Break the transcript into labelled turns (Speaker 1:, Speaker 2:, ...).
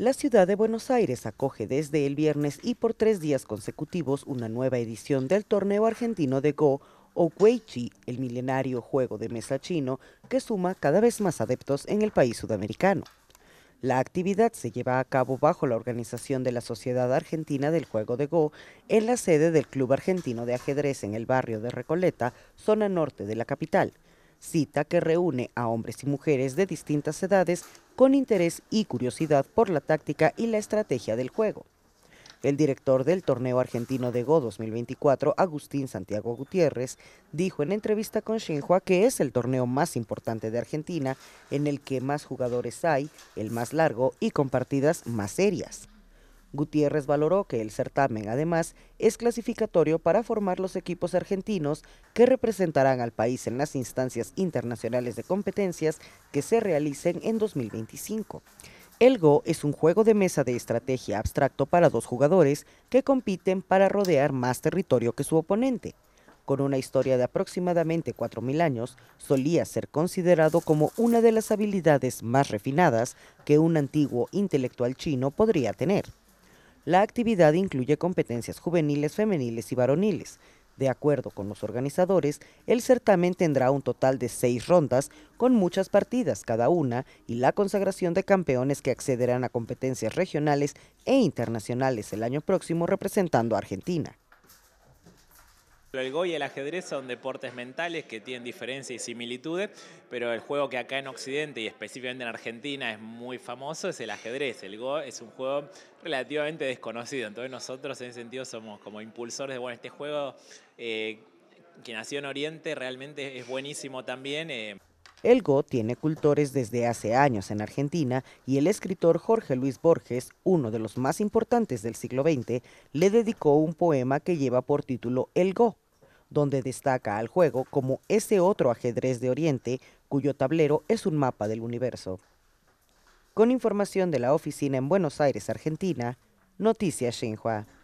Speaker 1: La ciudad de Buenos Aires acoge desde el viernes y por tres días consecutivos una nueva edición del torneo argentino de Go o Weichi, el milenario juego de mesa chino que suma cada vez más adeptos en el país sudamericano. La actividad se lleva a cabo bajo la organización de la Sociedad Argentina del Juego de Go en la sede del Club Argentino de Ajedrez en el barrio de Recoleta, zona norte de la capital cita que reúne a hombres y mujeres de distintas edades con interés y curiosidad por la táctica y la estrategia del juego. El director del torneo argentino de Go 2024, Agustín Santiago Gutiérrez, dijo en entrevista con Xinhua que es el torneo más importante de Argentina, en el que más jugadores hay, el más largo y con partidas más serias. Gutiérrez valoró que el certamen, además, es clasificatorio para formar los equipos argentinos que representarán al país en las instancias internacionales de competencias que se realicen en 2025. El Go es un juego de mesa de estrategia abstracto para dos jugadores que compiten para rodear más territorio que su oponente. Con una historia de aproximadamente 4.000 años, solía ser considerado como una de las habilidades más refinadas que un antiguo intelectual chino podría tener. La actividad incluye competencias juveniles, femeniles y varoniles. De acuerdo con los organizadores, el certamen tendrá un total de seis rondas, con muchas partidas cada una, y la consagración de campeones que accederán a competencias regionales e internacionales el año próximo representando a Argentina.
Speaker 2: El Go y el ajedrez son deportes mentales que tienen diferencias y similitudes, pero el juego que acá en Occidente y específicamente en Argentina es muy famoso es el ajedrez. El Go es un juego relativamente desconocido, entonces nosotros en ese sentido somos como impulsores de, bueno, este juego, eh, que nació en Oriente realmente es buenísimo también. Eh,
Speaker 1: el Go tiene cultores desde hace años en Argentina y el escritor Jorge Luis Borges, uno de los más importantes del siglo XX, le dedicó un poema que lleva por título El Go, donde destaca al juego como ese otro ajedrez de Oriente cuyo tablero es un mapa del universo. Con información de la oficina en Buenos Aires, Argentina, Noticias Xinhua.